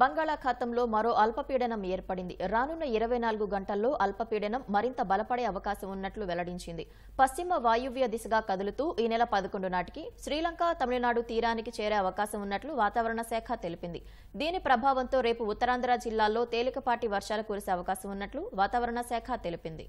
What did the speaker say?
బంగాళాఖాతంలో మరో అల్పపీడనం ఏర్పడింది రానున్న ఇరవై నాలుగు గంటల్లో అల్పపీడనం మరింత బలపడే అవకాశం ఉన్నట్లు వెల్లడించింది పశ్చిమ వాయువ్య దిశగా కదులుతూ ఈ నెల పదకొండు నాటికి శ్రీలంక తమిళనాడు తీరానికి చేరే అవకాశం ఉన్నట్లు వాతావరణ శాఖ తెలిపింది దీని ప్రభావంతో రేపు ఉత్తరాంధ్ర జిల్లాల్లో తేలికపాటి వర్షాలు కురిసే అవకాశం ఉన్నట్లు వాతావరణ శాఖ తెలిపింది